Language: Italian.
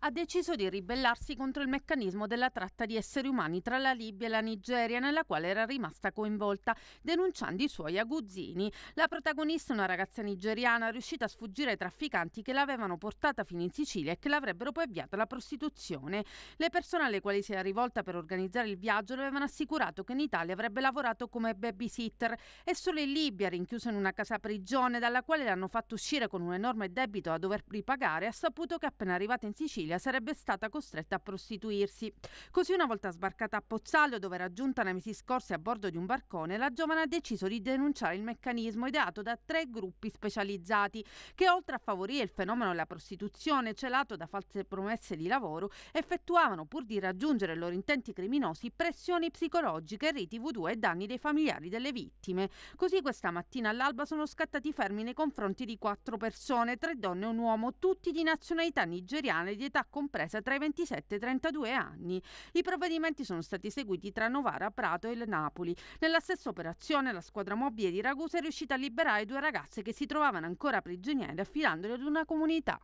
ha deciso di ribellarsi contro il meccanismo della tratta di esseri umani tra la Libia e la Nigeria, nella quale era rimasta coinvolta, denunciando i suoi aguzzini. La protagonista, una ragazza nigeriana, riuscita a sfuggire ai trafficanti che l'avevano portata fino in Sicilia e che l'avrebbero poi avviata alla prostituzione. Le persone alle quali si era rivolta per organizzare il viaggio le avevano assicurato che in Italia avrebbe lavorato come babysitter e solo in Libia, rinchiusa in una casa prigione dalla quale l'hanno fatto uscire con un enorme debito da dover ripagare, ha saputo che appena arrivata in Sicilia famiglia sarebbe stata costretta a prostituirsi. Così una volta sbarcata a Pozzallo, dove era giunta nei mesi scorsi a bordo di un barcone, la giovane ha deciso di denunciare il meccanismo ideato da tre gruppi specializzati che oltre a favorire il fenomeno della prostituzione celato da false promesse di lavoro, effettuavano pur di raggiungere i loro intenti criminosi pressioni psicologiche, riti voodoo e danni dei familiari delle vittime. Così questa mattina all'alba sono scattati fermi nei confronti di quattro persone, tre donne e un uomo, tutti di nazionalità nigeriana e di età età compresa tra i 27 e i 32 anni. I provvedimenti sono stati seguiti tra Novara, Prato e il Napoli. Nella stessa operazione la squadra mobile di Ragusa è riuscita a liberare due ragazze che si trovavano ancora prigionieri affidandole ad una comunità.